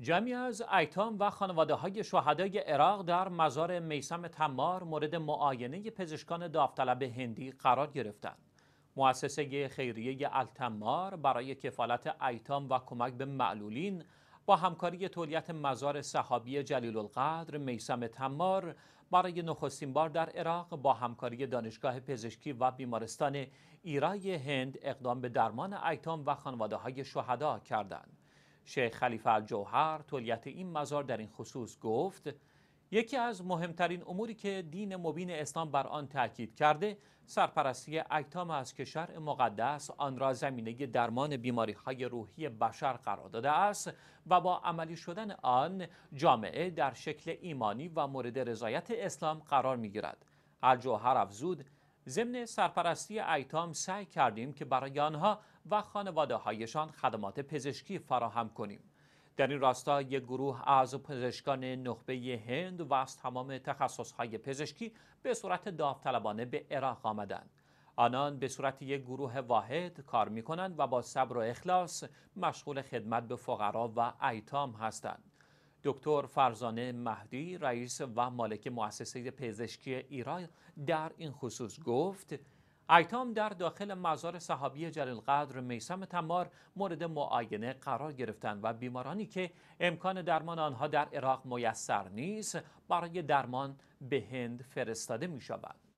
جمعی از ایتام و خانواده های شهدای عراق در مزار میسم تمار مورد معاینه پزشکان داوطلب هندی قرار گرفتند. مؤسسه خیریه التمار برای کفالت ایتام و کمک به معلولین با همکاری تولیت مزار صحابی جلیل القدر میسم تمار برای نخستین بار در عراق با همکاری دانشگاه پزشکی و بیمارستان ایرای هند اقدام به درمان ایتام و خانواده های شهدا کردند. شیخ خلیفه الجوهر تولیت این مزار در این خصوص گفت یکی از مهمترین اموری که دین مبین اسلام بر آن تاکید کرده سرپرستی ایتام از که مقدس آن را زمینه درمان بیماری های روحی بشر قرار داده است و با عملی شدن آن جامعه در شکل ایمانی و مورد رضایت اسلام قرار می گیرد الجوهر افزود ضمن سرپرستی ایتام سعی کردیم که برای آنها و خانواده هایشان خدمات پزشکی فراهم کنیم. در این راستا یک گروه از پزشکان نخبه هند و از تمام تخصصهای پزشکی به صورت داوطلبانه به عراق آمدند. آنان به صورت یک گروه واحد کار می کنند و با صبر و اخلاص مشغول خدمت به فقرا و ایتام هستند. دکتر فرزانه مهدی رئیس و مالک مؤسسه پزشکی ایران در این خصوص گفت ایتام در داخل مزار صحابی جلیل قدر میسم تمار مورد معاینه قرار گرفتند و بیمارانی که امکان درمان آنها در عراق میسر نیست برای درمان به هند فرستاده می شود.